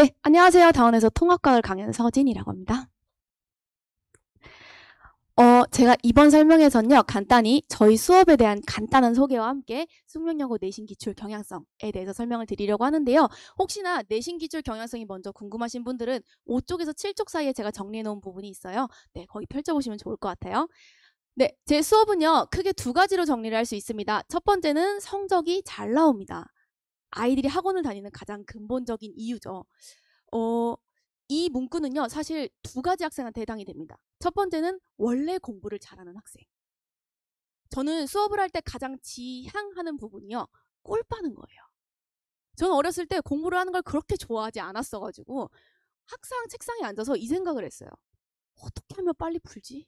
네, 안녕하세요. 다운에서 통합과학 을 강연 서진이라고 합니다. 어, 제가 이번 설명에서는요, 간단히 저희 수업에 대한 간단한 소개와 함께 숙명여고 내신 기출 경향성에 대해서 설명을 드리려고 하는데요. 혹시나 내신 기출 경향성이 먼저 궁금하신 분들은 5쪽에서 7쪽 사이에 제가 정리해 놓은 부분이 있어요. 네, 거기 펼쳐보시면 좋을 것 같아요. 네, 제 수업은요, 크게 두 가지로 정리를 할 수 있습니다. 첫 번째는 성적이 잘 나옵니다. 아이들이 학원을 다니는 가장 근본적인 이유죠. 어, 이 문구는요, 사실 두 가지 학생한테 해당이 됩니다. 첫 번째는 원래 공부를 잘하는 학생. 저는 수업을 할 때 가장 지향하는 부분이요, 꼴 빠는 거예요. 저는 어렸을 때 공부를 하는 걸 그렇게 좋아하지 않았어가지고, 학상 책상에 앉아서 이 생각을 했어요. 어떻게 하면 빨리 풀지?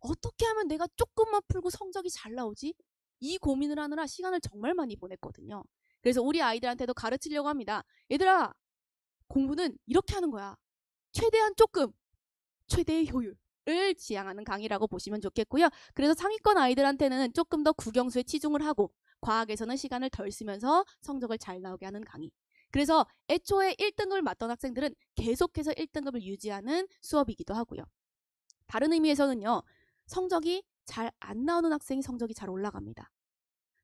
어떻게 하면 내가 조금만 풀고 성적이 잘 나오지? 이 고민을 하느라 시간을 정말 많이 보냈거든요. 그래서 우리 아이들한테도 가르치려고 합니다. 얘들아, 공부는 이렇게 하는 거야. 최대한 조금, 최대의 효율을 지향하는 강의라고 보시면 좋겠고요. 그래서 상위권 아이들한테는 조금 더 국영수에 치중을 하고 과학에서는 시간을 덜 쓰면서 성적을 잘 나오게 하는 강의. 그래서 애초에 1등급을 맞던 학생들은 계속해서 1등급을 유지하는 수업이기도 하고요. 다른 의미에서는요. 성적이 잘 안 나오는 학생이 성적이 잘 올라갑니다.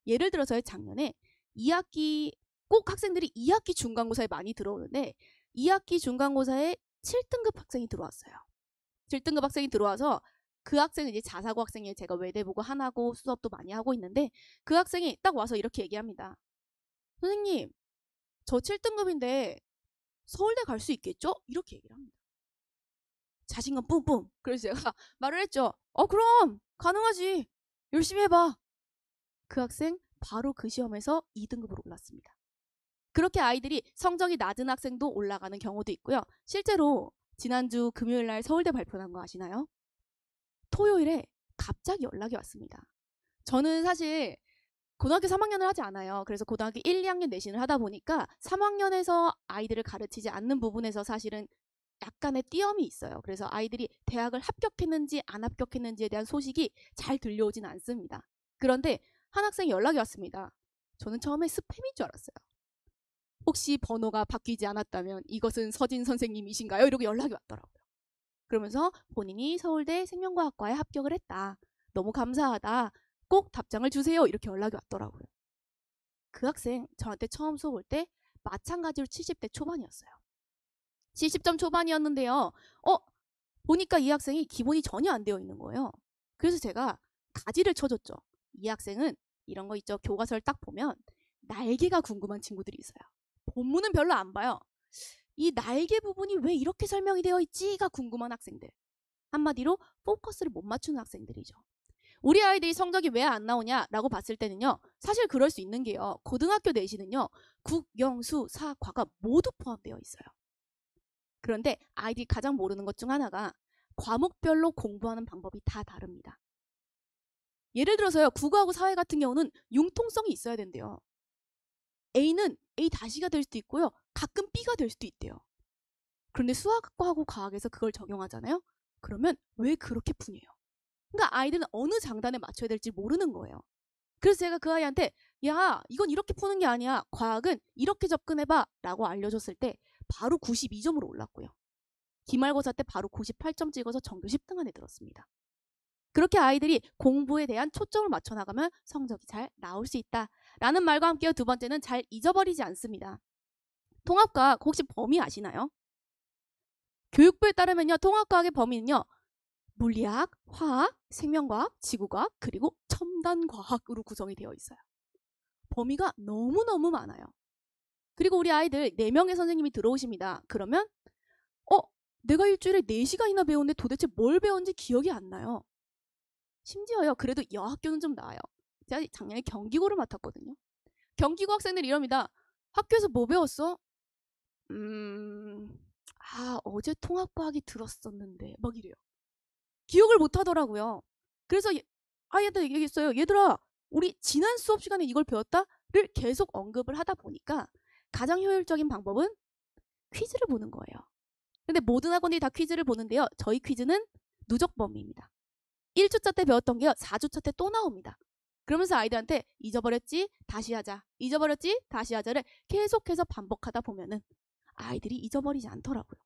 예를 들어서 작년에 2학기 꼭 학생들이 2학기 중간고사에 많이 들어오는데 2학기 중간고사에 7등급 학생이 들어왔어요. 7등급 학생이 들어와서 그 학생은 이제 자사고 학생이에요. 제가 외대보고 하나고 수업도 많이 하고 있는데 그 학생이 딱 와서 이렇게 얘기합니다. 선생님, 저 7등급인데 서울대 갈 수 있겠죠? 이렇게 얘기를 합니다. 자신감 뿜뿜. 그래서 제가 말을 했죠. 어, 그럼! 가능하지! 열심히 해봐! 그 학생 바로 그 시험에서 2등급으로 올랐습니다. 그렇게 아이들이 성적이 낮은 학생도 올라가는 경우도 있고요. 실제로 지난주 금요일 날 서울대 발표난 거 아시나요? 토요일에 갑자기 연락이 왔습니다. 저는 사실 고등학교 3학년을 하지 않아요. 그래서 고등학교 1, 2학년 내신을 하다 보니까 3학년에서 아이들을 가르치지 않는 부분에서 사실은 약간의 띄엄이 있어요. 그래서 아이들이 대학을 합격했는지 안 합격했는지에 대한 소식이 잘 들려오진 않습니다. 그런데 한 학생 이 연락이 왔습니다. 저는 처음에 스팸인 줄 알았어요. 혹시 번호가 바뀌지 않았다면 이것은 서진 선생님이신가요? 이러고 연락이 왔더라고요. 그러면서 본인이 서울대 생명과학과에 합격을 했다. 너무 감사하다. 꼭 답장을 주세요. 이렇게 연락이 왔더라고요. 그 학생 저한테 처음 수업 올때 마찬가지로 70대 초반이었어요. 70점 초반이었는데요. 어? 보니까 이 학생이 기본이 전혀 안 되어 있는 거예요. 그래서 제가 가지를 쳐줬죠. 이 학생은 이런 거 있죠. 교과서를 딱 보면 날개가 궁금한 친구들이 있어요. 본문은 별로 안 봐요. 이 날개 부분이 왜 이렇게 설명이 되어 있지가 궁금한 학생들. 한마디로 포커스를 못 맞추는 학생들이죠. 우리 아이들이 성적이 왜 안 나오냐라고 봤을 때는요. 사실 그럴 수 있는 게요. 고등학교 내신은요. 국, 영, 수, 사, 과가 모두 포함되어 있어요. 그런데 아이들이 가장 모르는 것 중 하나가 과목별로 공부하는 방법이 다 다릅니다. 예를 들어서요. 국어하고 사회 같은 경우는 융통성이 있어야 된대요. A는 A 다시가 될 수도 있고요. 가끔 B가 될 수도 있대요. 그런데 수학과하고 과학에서 그걸 적용하잖아요. 그러면 왜 그렇게 푸이요 그러니까 아이들은 어느 장단에 맞춰야 될지 모르는 거예요. 그래서 제가 그 아이한테 야 이건 이렇게 푸는 게 아니야. 과학은 이렇게 접근해봐 라고 알려줬을 때 바로 92점으로 올랐고요. 기말고사 때 바로 98점 찍어서 전교 10등 안에 들었습니다. 그렇게 아이들이 공부에 대한 초점을 맞춰 나가면 성적이 잘 나올 수 있다라는 말과 함께 두 번째는 잘 잊어버리지 않습니다. 통합과학 혹시 범위 아시나요? 교육부에 따르면요. 통합과학의 범위는요. 물리학, 화학, 생명과학, 지구과학, 그리고 첨단과학으로 구성이 되어 있어요. 범위가 너무너무 많아요. 그리고 우리 아이들 4명의 선생님이 들어오십니다. 그러면, 어, 내가 일주일에 4시간이나 배웠는데 도대체 뭘 배웠는지 기억이 안 나요. 심지어요. 그래도 여학교는 좀 나아요. 제가 작년에 경기고를 맡았거든요. 경기고 학생들 이럽니다. 학교에서 뭐 배웠어? 음, 아, 어제 통합과학이 들었었는데. 막 이래요. 기억을 못 하더라고요. 그래서 예, 아이한테 얘기했어요. 얘들아, 우리 지난 수업 시간에 이걸 배웠다를 계속 언급을 하다 보니까 가장 효율적인 방법은 퀴즈를 보는 거예요. 근데 모든 학원들이 다 퀴즈를 보는데요. 저희 퀴즈는 누적 범위입니다. 1주차 때 배웠던 게 4주차 때 또 나옵니다. 그러면서 아이들한테 잊어버렸지 다시 하자 잊어버렸지 다시 하자를 계속해서 반복하다 보면은 아이들이 잊어버리지 않더라고요.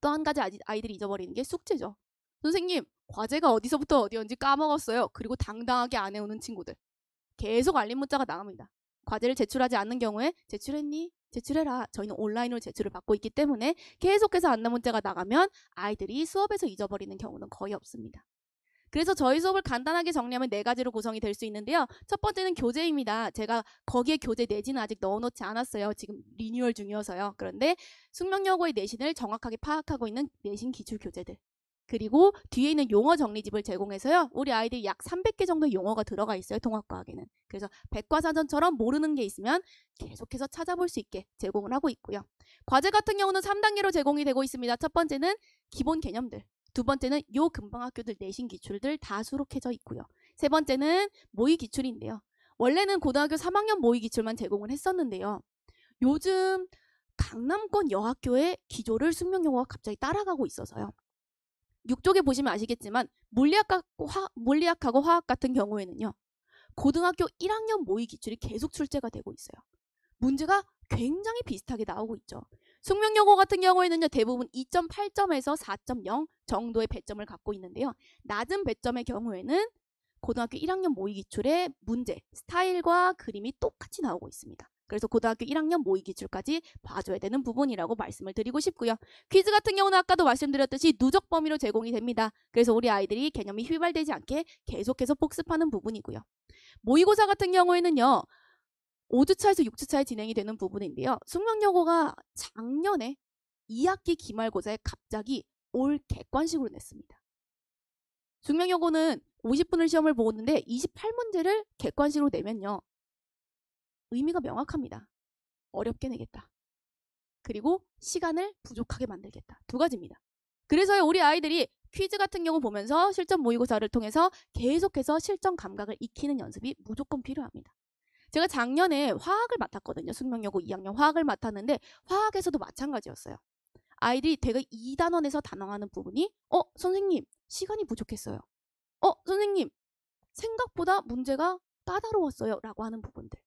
또 한 가지 아이들이 잊어버리는 게 숙제죠. 선생님 과제가 어디서부터 어디였는지 까먹었어요. 그리고 당당하게 안 해오는 친구들 계속 알림 문자가 나옵니다. 과제를 제출하지 않는 경우에 제출했니? 제출해라. 저희는 온라인으로 제출을 받고 있기 때문에 계속해서 안내 문자가 나가면 아이들이 수업에서 잊어버리는 경우는 거의 없습니다. 그래서 저희 수업을 간단하게 정리하면 네 가지로 구성이 될 수 있는데요. 첫 번째는 교재입니다. 제가 거기에 교재 내지는 아직 넣어놓지 않았어요. 지금 리뉴얼 중이어서요. 그런데 숙명여고의 내신을 정확하게 파악하고 있는 내신 기출 교재들. 그리고 뒤에 있는 용어 정리집을 제공해서요. 우리 아이들이 약 300개 정도 의 용어가 들어가 있어요. 통합과학에는. 그래서 백과사전처럼 모르는 게 있으면 계속해서 찾아볼 수 있게 제공을 하고 있고요. 과제 같은 경우는 3단계로 제공이 되고 있습니다. 첫 번째는 기본 개념들. 두 번째는 요금방 학교들 내신 기출들 다 수록해져 있고요. 세 번째는 모의 기출인데요. 원래는 고등학교 3학년 모의 기출만 제공을 했었는데요. 요즘 강남권 여학교의 기조를 숙명 영어가 갑자기 따라가고 있어서요. 6쪽에 보시면 아시겠지만 물리학하고, 화, 물리학하고 화학 같은 경우에는요. 고등학교 1학년 모의 기출이 계속 출제가 되고 있어요. 문제가 굉장히 비슷하게 나오고 있죠. 숙명여고 같은 경우에는요 대부분 2.8점에서 4.0 정도의 배점을 갖고 있는데요. 낮은 배점의 경우에는 고등학교 1학년 모의 기출의 문제, 스타일과 그림이 똑같이 나오고 있습니다. 그래서 고등학교 1학년 모의 기출까지 봐줘야 되는 부분이라고 말씀을 드리고 싶고요. 퀴즈 같은 경우는 아까도 말씀드렸듯이 누적 범위로 제공이 됩니다. 그래서 우리 아이들이 개념이 휘발되지 않게 계속해서 복습하는 부분이고요. 모의고사 같은 경우에는요. 5주차에서 6주차에 진행이 되는 부분인데요. 숙명여고가 작년에 2학기 기말고사에 갑자기 올 객관식으로 냈습니다. 숙명여고는 50분을 시험을 보는데 28문제를 객관식으로 내면요. 의미가 명확합니다. 어렵게 내겠다. 그리고 시간을 부족하게 만들겠다. 두 가지입니다. 그래서 우리 아이들이 퀴즈 같은 경우 보면서 실전 모의고사를 통해서 계속해서 실전 감각을 익히는 연습이 무조건 필요합니다. 제가 작년에 화학을 맡았거든요. 숙명여고 2학년 화학을 맡았는데 화학에서도 마찬가지였어요. 아이들이 되게 2단원에서 단어하는 부분이 어 선생님 시간이 부족했어요. 어 선생님 생각보다 문제가 까다로웠어요. 라고 하는 부분들.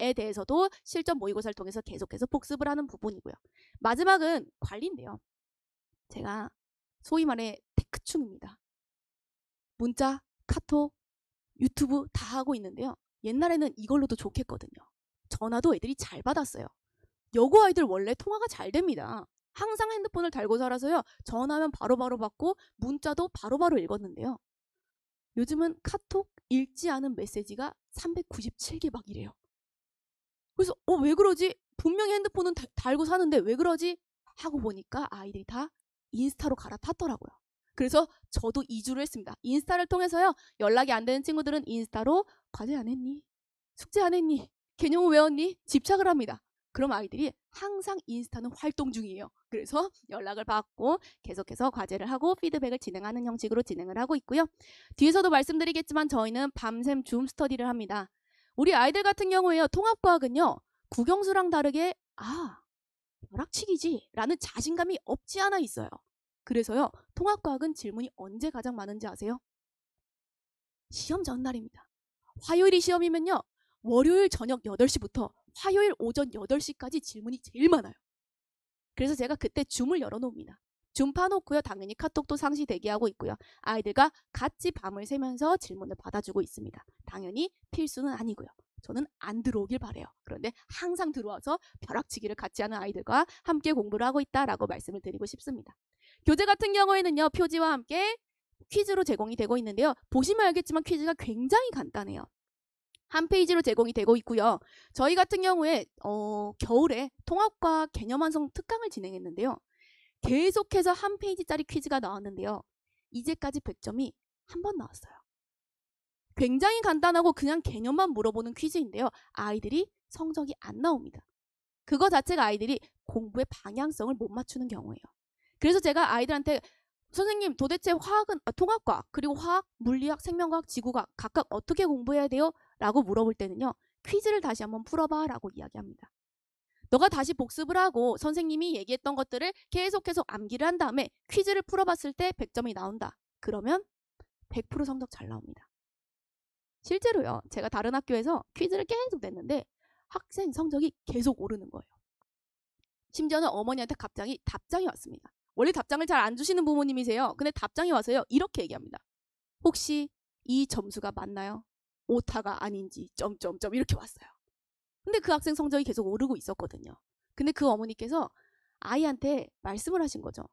에 대해서도 실전 모의고사를 통해서 계속해서 복습을 하는 부분이고요. 마지막은 관리인데요. 제가 소위 말해 테크충입니다. 문자, 카톡, 유튜브 다 하고 있는데요. 옛날에는 이걸로도 좋겠거든요. 전화도 애들이 잘 받았어요. 여고 아이들 원래 통화가 잘 됩니다. 항상 핸드폰을 달고 살아서요. 전화하면 바로바로 바로 받고 문자도 바로바로 바로 읽었는데요. 요즘은 카톡 읽지 않은 메시지가 397개 막 이래요. 그래서 어 왜 그러지? 분명히 핸드폰은 다, 달고 사는데 왜 그러지? 하고 보니까 아이들이 다 인스타로 갈아탔더라고요. 그래서 저도 이주를 했습니다. 인스타를 통해서요. 연락이 안 되는 친구들은 인스타로 과제 안 했니? 숙제 안 했니? 개념을 외웠니? 집착을 합니다. 그럼 아이들이 항상 인스타는 활동 중이에요. 그래서 연락을 받고 계속해서 과제를 하고 피드백을 진행하는 형식으로 진행을 하고 있고요. 뒤에서도 말씀드리겠지만 저희는 밤샘 줌 스터디를 합니다. 우리 아이들 같은 경우에요. 통합과학은요. 국영수랑 다르게 아, 벼락치기지 라는 자신감이 없지 않아 있어요. 그래서요, 통합과학은 질문이 언제 가장 많은지 아세요? 시험 전날입니다. 화요일이 시험이면요, 월요일 저녁 8시부터 화요일 오전 8시까지 질문이 제일 많아요. 그래서 제가 그때 줌을 열어놓습니다. 줌 파놓고요. 당연히 카톡도 상시 대기하고 있고요. 아이들과 같이 밤을 새면서 질문을 받아주고 있습니다. 당연히 필수는 아니고요. 저는 안 들어오길 바래요. 그런데 항상 들어와서 벼락치기를 같이 하는 아이들과 함께 공부를 하고 있다라고 말씀을 드리고 싶습니다. 교재 같은 경우에는요, 표지와 함께 퀴즈로 제공이 되고 있는데요. 보시면 알겠지만 퀴즈가 굉장히 간단해요. 한 페이지로 제공이 되고 있고요. 저희 같은 경우에 어, 겨울에 통합과 개념 완성 특강을 진행했는데요. 계속해서 한 페이지짜리 퀴즈가 나왔는데요. 이제까지 100점이 한 번 나왔어요. 굉장히 간단하고 그냥 개념만 물어보는 퀴즈인데요. 아이들이 성적이 안 나옵니다. 그거 자체가 아이들이 공부의 방향성을 못 맞추는 경우예요. 그래서 제가 아이들한테 선생님 도대체 화학은 아, 통합과 그리고 화학, 물리학, 생명과학, 지구과학 각각 어떻게 공부해야 돼요? 라고 물어볼 때는요. 퀴즈를 다시 한번 풀어봐 라고 이야기합니다. 너가 다시 복습을 하고 선생님이 얘기했던 것들을 계속해서 암기를 한 다음에 퀴즈를 풀어봤을 때 100점이 나온다. 그러면 100% 성적 잘 나옵니다. 실제로요. 제가 다른 학교에서 퀴즈를 계속 냈는데 학생 성적이 계속 오르는 거예요. 심지어는 어머니한테 갑자기 답장이 왔습니다. 원래 답장을 잘 안 주시는 부모님이세요. 근데 답장이 와서요. 이렇게 얘기합니다. 혹시 이 점수가 맞나요? 오타가 아닌지 점점점 이렇게 왔어요. 근데 그 학생 성적이 계속 오르고 있었거든요. 근데 그 어머니께서 아이한테 말씀을 하신 거죠.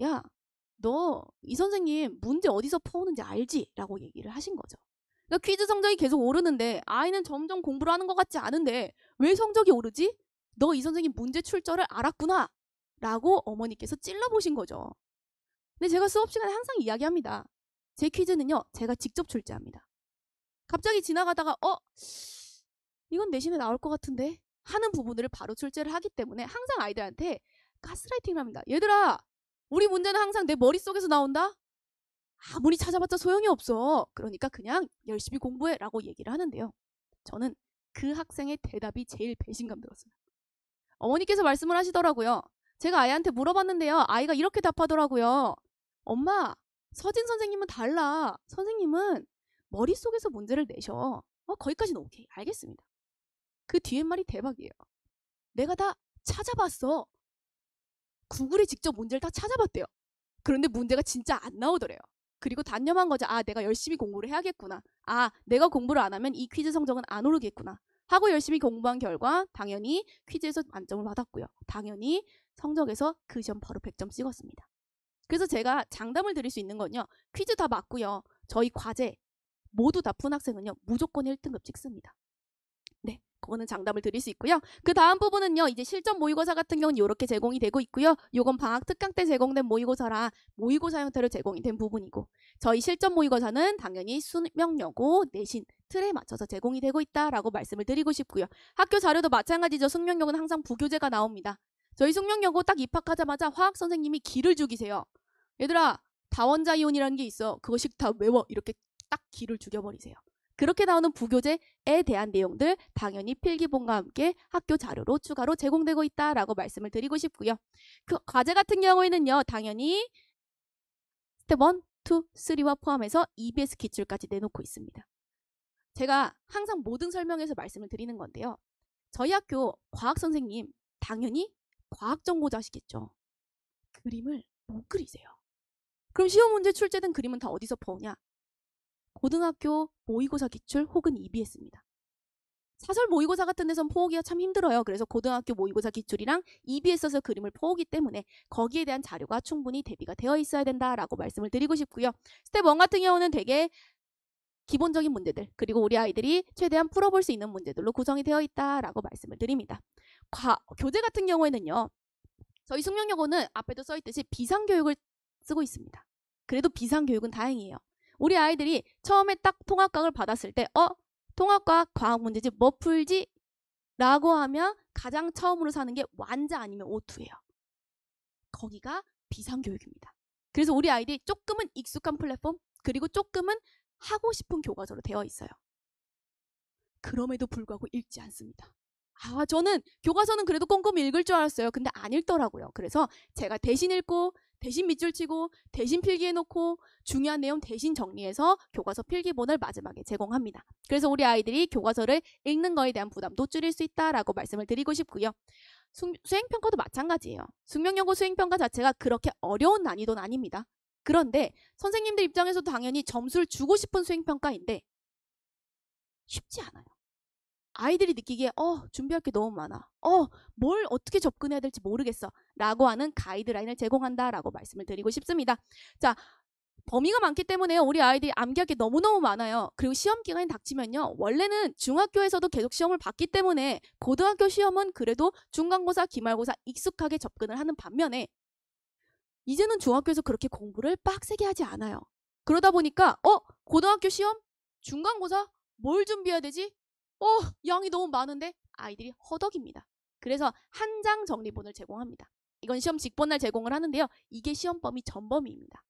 야, 너 이 선생님 문제 어디서 퍼오는지 알지? 라고 얘기를 하신 거죠. 그러니까 퀴즈 성적이 계속 오르는데 아이는 점점 공부를 하는 것 같지 않은데 왜 성적이 오르지? 너 이 선생님 문제 출처를 알았구나 라고 어머니께서 찔러보신 거죠. 근데 제가 수업 시간에 항상 이야기합니다. 제 퀴즈는요, 제가 직접 출제합니다. 갑자기 지나가다가, 어? 이건 내신에 나올 것 같은데? 하는 부분을 들 바로 출제를 하기 때문에 항상 아이들한테 가스라이팅을 합니다. 얘들아, 우리 문제는 항상 내 머릿속에서 나온다? 아무리 찾아봤자 소용이 없어. 그러니까 그냥 열심히 공부해 라고 얘기를 하는데요. 저는 그 학생의 대답이 제일 배신감 들었어요. 어머니께서 말씀을 하시더라고요. 제가 아이한테 물어봤는데요. 아이가 이렇게 답하더라고요. 엄마, 서진 선생님은 달라. 선생님은 머릿속에서 문제를 내셔. 어, 거기까지는 오케이. 알겠습니다. 그 뒤에 말이 대박이에요. 내가 다 찾아봤어. 구글에 직접 문제를 다 찾아봤대요. 그런데 문제가 진짜 안 나오더래요. 그리고 단념한 거죠. 아, 내가 열심히 공부를 해야겠구나. 아, 내가 공부를 안 하면 이 퀴즈 성적은 안 오르겠구나. 하고 열심히 공부한 결과 당연히 퀴즈에서 만점을 받았고요. 당연히 성적에서 그 시험 바로 100점 찍었습니다. 그래서 제가 장담을 드릴 수 있는 건요. 퀴즈 다 맞고요. 저희 과제 모두 다 푼 학생은요. 무조건 1등급 찍습니다. 네, 그거는 장담을 드릴 수 있고요. 그 다음 부분은요. 이제 실전 모의고사 같은 경우는 이렇게 제공이 되고 있고요. 요건 방학 특강 때 제공된 모의고사라 모의고사 형태로 제공이 된 부분이고 저희 실전 모의고사는 당연히 수명여고 내신 틀에 맞춰서 제공이 되고 있다라고 말씀을 드리고 싶고요. 학교 자료도 마찬가지죠. 숙명여은 항상 부교재가 나옵니다. 저희 숙명여고 딱 입학하자마자 화학 선생님이 기를 죽이세요. 얘들아 다원자이온이라는 게 있어. 그것씩 다 외워. 이렇게 딱 기를 죽여버리세요. 그렇게 나오는 부교재에 대한 내용들 당연히 필기본과 함께 학교 자료로 추가로 제공되고 있다라고 말씀을 드리고 싶고요. 그 과제 같은 경우에는요. 당연히 스텝 1, 2, 3와 포함해서 EBS 기출까지 내놓고 있습니다. 제가 항상 모든 설명에서 말씀을 드리는 건데요. 저희 학교 과학 선생님 당연히 과학 정보자시겠죠. 그림을 못 그리세요. 그럼 시험 문제 출제된 그림은 다 어디서 보냐? 고등학교 모의고사 기출 혹은 EBS입니다. 사설 모의고사 같은 데선 포기가 참 힘들어요. 그래서 고등학교 모의고사 기출이랑 EBS에서 그림을 포기 때문에 거기에 대한 자료가 충분히 대비가 되어 있어야 된다라고 말씀을 드리고 싶고요. 스텝 1 같은 경우는 되게 기본적인 문제들 그리고 우리 아이들이 최대한 풀어볼 수 있는 문제들로 구성이 되어 있다라고 말씀을 드립니다. 과, 교재 같은 경우에는요. 저희 숙명여고는 앞에도 써있듯이 비상교육을 쓰고 있습니다. 그래도 비상교육은 다행이에요. 우리 아이들이 처음에 딱 통합과학을 받았을 때 어? 통합과학 과학 문제집 뭐 풀지? 라고 하면 가장 처음으로 사는 게 완자 아니면 오투예요. 거기가 비상교육입니다. 그래서 우리 아이들이 조금은 익숙한 플랫폼 그리고 조금은 하고 싶은 교과서로 되어 있어요. 그럼에도 불구하고 읽지 않습니다. 아, 저는 교과서는 그래도 꼼꼼히 읽을 줄 알았어요. 근데 안 읽더라고요. 그래서 제가 대신 읽고, 대신 밑줄 치고, 대신 필기해놓고, 중요한 내용 대신 정리해서 교과서 필기본을 마지막에 제공합니다. 그래서 우리 아이들이 교과서를 읽는 거에 대한 부담도 줄일 수 있다라고 말씀을 드리고 싶고요. 수, 행평가도 마찬가지예요. 숙명여고 수행평가 자체가 그렇게 어려운 난이도는 아닙니다. 그런데 선생님들 입장에서도 당연히 점수를 주고 싶은 수행평가인데 쉽지 않아요. 아이들이 느끼기에 어 준비할 게 너무 많아. 어뭘 어떻게 접근해야 될지 모르겠어. 라고 하는 가이드라인을 제공한다라고 말씀을 드리고 싶습니다. 자 범위가 많기 때문에 우리 아이들이 암기할 게 너무너무 많아요. 그리고 시험 기간이 닥치면요. 원래는 중학교에서도 계속 시험을 봤기 때문에 고등학교 시험은 그래도 중간고사, 기말고사 익숙하게 접근을 하는 반면에 이제는 중학교에서 그렇게 공부를 빡세게 하지 않아요. 그러다 보니까 어 고등학교 시험 중간고사 뭘 준비해야 되지? 어 양이 너무 많은데 아이들이 허덕입니다. 그래서 한 장 정리본을 제공합니다. 이건 시험 직본날 제공을 하는데요. 이게 시험 범위 전범위입니다.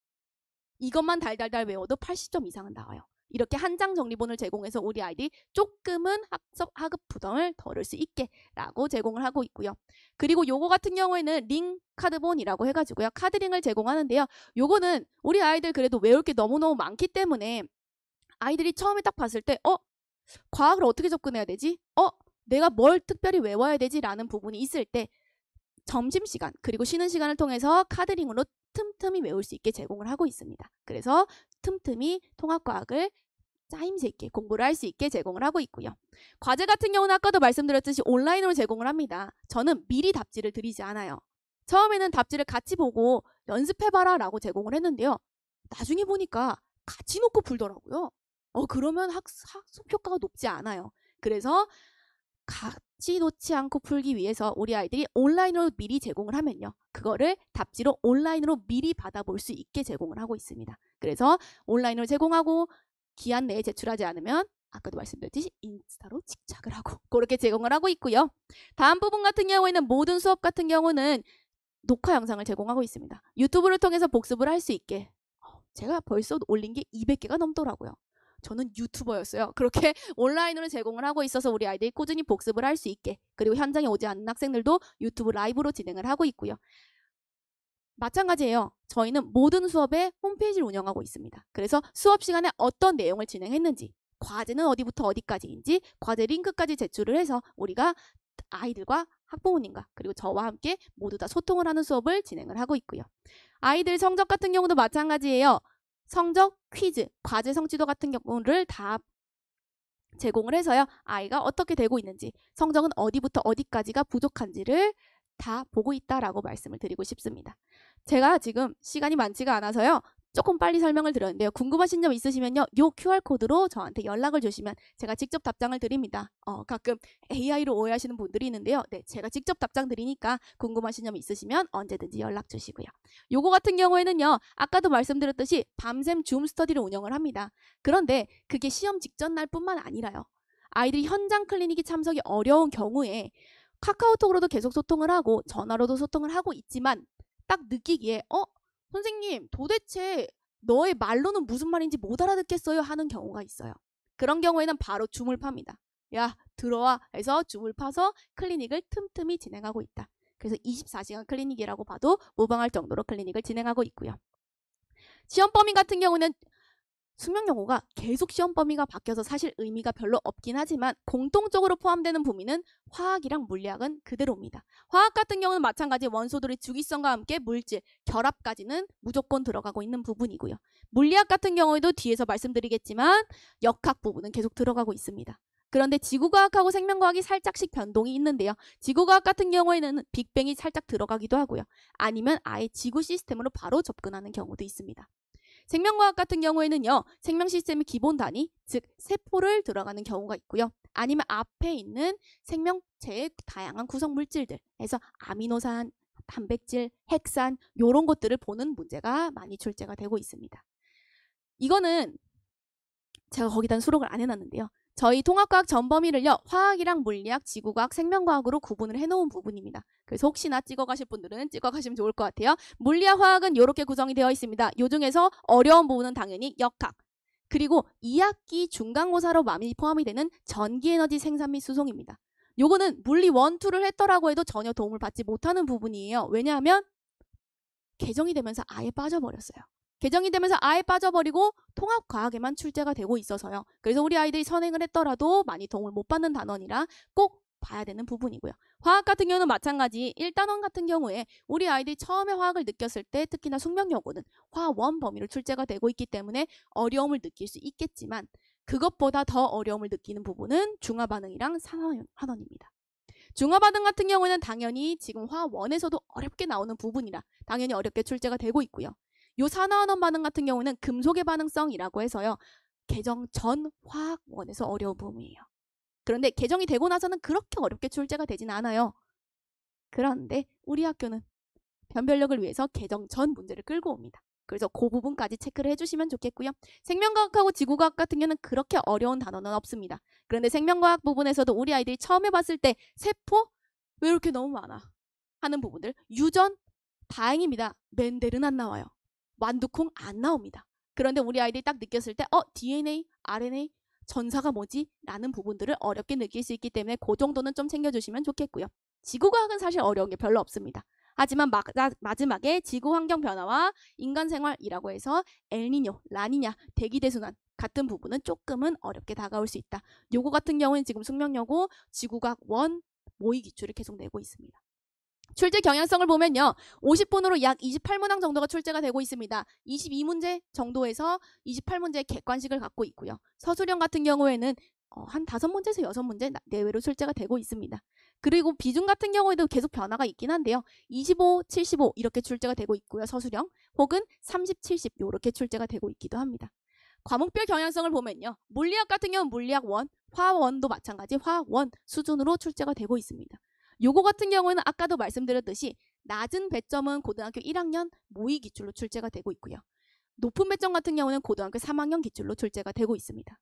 이것만 달달달 외워도 80점 이상은 나와요. 이렇게 한 장 정리본을 제공해서 우리 아이들이 조금은 학습 학급 부담을 덜을 수 있게라고 제공을 하고 있고요. 그리고 요거 같은 경우에는 링 카드본이라고 해가지고요. 카드링을 제공하는데요. 요거는 우리 아이들 그래도 외울 게 너무너무 많기 때문에 아이들이 처음에 딱 봤을 때 어? 과학을 어떻게 접근해야 되지? 어? 내가 뭘 특별히 외워야 되지? 라는 부분이 있을 때 점심시간 그리고 쉬는 시간을 통해서 카드링으로 틈틈이 외울 수 있게 제공을 하고 있습니다. 그래서 틈틈이 통합과학을 짜임새 있게 공부를 할 수 있게 제공을 하고 있고요. 과제 같은 경우는 아까도 말씀드렸듯이 온라인으로 제공을 합니다. 저는 미리 답지를 드리지 않아요. 처음에는 답지를 같이 보고 연습해봐라 라고 제공을 했는데요. 나중에 보니까 같이 놓고 풀더라고요. 어, 그러면 학, 학습 효과가 높지 않아요. 그래서 가, 같이 놓지 않고 풀기 위해서 우리 아이들이 온라인으로 미리 제공을 하면요. 그거를 답지로 온라인으로 미리 받아볼 수 있게 제공을 하고 있습니다. 그래서 온라인으로 제공하고 기한 내에 제출하지 않으면 아까도 말씀드렸듯이 인스타로 직착을 하고 그렇게 제공을 하고 있고요. 다음 부분 같은 경우에는 모든 수업 같은 경우는 녹화 영상을 제공하고 있습니다. 유튜브를 통해서 복습을 할 수 있게 어, 제가 벌써 올린 게 200개가 넘더라고요. 저는 유튜버였어요. 그렇게 온라인으로 제공을 하고 있어서 우리 아이들이 꾸준히 복습을 할 수 있게 그리고 현장에 오지 않는 학생들도 유튜브 라이브로 진행을 하고 있고요. 마찬가지예요. 저희는 모든 수업에 홈페이지를 운영하고 있습니다. 그래서 수업 시간에 어떤 내용을 진행했는지, 과제는 어디부터 어디까지인지, 과제 링크까지 제출을 해서 우리가 아이들과 학부모님과 그리고 저와 함께 모두 다 소통을 하는 수업을 진행을 하고 있고요. 아이들 성적 같은 경우도 마찬가지예요. 성적, 퀴즈, 과제 성취도 같은 경우를 다 제공을 해서요. 아이가 어떻게 되고 있는지, 성적은 어디부터 어디까지가 부족한지를 다 보고 있다라고 말씀을 드리고 싶습니다. 제가 지금 시간이 많지가 않아서요. 조금 빨리 설명을 드렸는데요. 궁금하신 점 있으시면요. 요 QR코드로 저한테 연락을 주시면 제가 직접 답장을 드립니다. 어, 가끔 AI로 오해하시는 분들이 있는데요. 네, 제가 직접 답장 드리니까 궁금하신 점 있으시면 언제든지 연락 주시고요. 요거 같은 경우에는요. 아까도 말씀드렸듯이 밤샘 줌 스터디를 운영을 합니다. 그런데 그게 시험 직전 날뿐만 아니라요. 아이들이 현장 클리닉이 참석이 어려운 경우에 카카오톡으로도 계속 소통을 하고 전화로도 소통을 하고 있지만 딱 느끼기에 어? 선생님, 도대체 너의 말로는 무슨 말인지 못 알아듣겠어요 하는 경우가 있어요. 그런 경우에는 바로 줌을 팝니다. 야, 들어와 해서 줌을 파서 클리닉을 틈틈이 진행하고 있다. 그래서 24시간 클리닉이라고 봐도 무방할 정도로 클리닉을 진행하고 있고요. 지원 범위 같은 경우는 수명 용어가 계속 시험 범위가 바뀌어서 사실 의미가 별로 없긴 하지만 공통적으로 포함되는 범위는 화학이랑 물리학은 그대로입니다. 화학 같은 경우는 마찬가지 원소들의 주기성과 함께 물질, 결합까지는 무조건 들어가고 있는 부분이고요. 물리학 같은 경우에도 뒤에서 말씀드리겠지만 역학 부분은 계속 들어가고 있습니다. 그런데 지구과학하고 생명과학이 살짝씩 변동이 있는데요. 지구과학 같은 경우에는 빅뱅이 살짝 들어가기도 하고요. 아니면 아예 지구 시스템으로 바로 접근하는 경우도 있습니다. 생명과학 같은 경우에는요. 생명 시스템의 기본 단위, 즉 세포를 들어가는 경우가 있고요. 아니면 앞에 있는 생명체의 다양한 구성 물질들에서 아미노산, 단백질, 핵산 요런 것들을 보는 문제가 많이 출제가 되고 있습니다. 이거는 제가 거기다 수록을 안 해놨는데요. 저희 통합과학 전 범위를요 화학이랑 물리학, 지구과학, 생명과학으로 구분을 해놓은 부분입니다. 그래서 혹시나 찍어가실 분들은 찍어가시면 좋을 것 같아요. 물리학, 화학은 이렇게 구성이 되어 있습니다. 요 중에서 어려운 부분은 당연히 역학. 그리고 2학기 중간고사로 많이 포함이 되는 전기에너지 생산 및 수송입니다. 요거는 물리 원투를 했더라고 해도 전혀 도움을 받지 못하는 부분이에요. 왜냐하면 개정이 되면서 아예 빠져버렸어요. 개정이 되면서 아예 빠져버리고 통합과학에만 출제가 되고 있어서요. 그래서 우리 아이들이 선행을 했더라도 많이 도움을 못 받는 단원이라 꼭 봐야 되는 부분이고요. 화학 같은 경우는 마찬가지 1단원 같은 경우에 우리 아이들이 처음에 화학을 느꼈을 때 특히나 숙명여고는 화원 범위로 출제가 되고 있기 때문에 어려움을 느낄 수 있겠지만 그것보다 더 어려움을 느끼는 부분은 중화반응이랑 산화환원입니다. 중화반응 같은 경우는 에 당연히 지금 화원에서도 어렵게 나오는 부분이라 당연히 어렵게 출제가 되고 있고요. 요 산화환원 반응 같은 경우는 금속의 반응성이라고 해서요. 개정 전 화학 원에서 어려운 부분이에요. 그런데 개정이 되고 나서는 그렇게 어렵게 출제가 되진 않아요. 그런데 우리 학교는 변별력을 위해서 개정 전 문제를 끌고 옵니다. 그래서 그 부분까지 체크를 해주시면 좋겠고요. 생명과학하고 지구과학 같은 경우는 그렇게 어려운 단어는 없습니다. 그런데 생명과학 부분에서도 우리 아이들이 처음 해봤을 때 세포 왜 이렇게 너무 많아 하는 부분들 유전 다행입니다. 맨델은 안 나와요. 완두콩 안 나옵니다. 그런데 우리 아이들이 딱 느꼈을 때, 어, DNA, RNA, 전사가 뭐지? 라는 부분들을 어렵게 느낄 수 있기 때문에 그 정도는 좀 챙겨주시면 좋겠고요. 지구과학은 사실 어려운 게 별로 없습니다. 하지만 마, 마지막에 지구 환경 변화와 인간 생활이라고 해서 엘니뇨, 라니냐, 대기 대순환 같은 부분은 조금은 어렵게 다가올 수 있다. 요거 같은 경우는 지금 숙명여고 지구과학 1 모의 기출을 계속 내고 있습니다. 출제 경향성을 보면요. 50분으로 약 28문항 정도가 출제가 되고 있습니다. 22문제 정도에서 28문제의 객관식을 갖고 있고요. 서술형 같은 경우에는 어, 한 5문제에서 6문제 내외로 출제가 되고 있습니다. 그리고 비중 같은 경우에도 계속 변화가 있긴 한데요. 25, 75 이렇게 출제가 되고 있고요. 서술형 혹은 30, 70 이렇게 출제가 되고 있기도 합니다. 과목별 경향성을 보면요. 물리학 같은 경우는 물리학 1, 화학 1도 마찬가지 화학 1 수준으로 출제가 되고 있습니다. 요거 같은 경우는 아까도 말씀드렸듯이 낮은 배점은 고등학교 1학년 모의 기출로 출제가 되고 있고요. 높은 배점 같은 경우는 고등학교 3학년 기출로 출제가 되고 있습니다.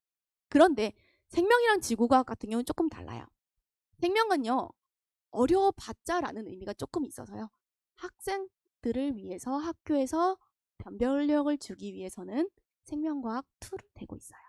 그런데 생명이랑 지구과학 같은 경우는 조금 달라요. 생명은요. 어려워봤자라는 의미가 조금 있어서요. 학생들을 위해서 학교에서 변별력을 주기 위해서는 생명과학 2로 되고 있어요.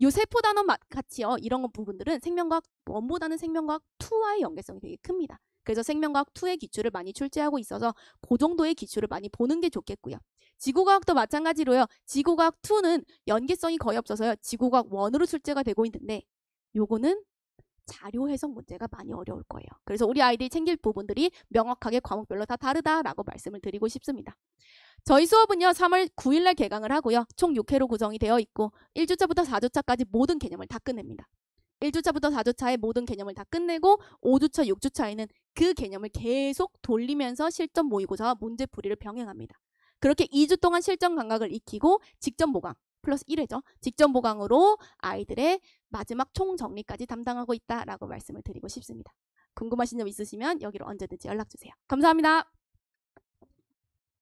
요 세포 단원 같이요. 어, 이런 부분들은 생명과학 1보다는 생명과학 2와의 연계성이 되게 큽니다. 그래서 생명과학 2의 기출을 많이 출제하고 있어서 그 정도의 기출을 많이 보는 게 좋겠고요. 지구과학도 마찬가지로요. 지구과학 2는 연계성이 거의 없어서요. 지구과학 1으로 출제가 되고 있는데 요거는 자료 해석 문제가 많이 어려울 거예요. 그래서 우리 아이들이 챙길 부분들이 명확하게 과목별로 다 다르다라고 말씀을 드리고 싶습니다. 저희 수업은요. 3월 9일 날 개강을 하고요. 총 6회로 구성이 되어 있고 1주차부터 4주차까지 모든 개념을 다 끝냅니다. 1주차부터 4주차의 모든 개념을 다 끝내고 5주차, 6주차에는 그 개념을 계속 돌리면서 실전 모의고사와 문제풀이를 병행합니다. 그렇게 2주 동안 실전 감각을 익히고 직접 모강, 플러스 1회죠. 직전 보강으로 아이들의 마지막 총정리까지 담당하고 있다라고 말씀을 드리고 싶습니다. 궁금하신 점 있으시면 여기로 언제든지 연락 주세요. 감사합니다.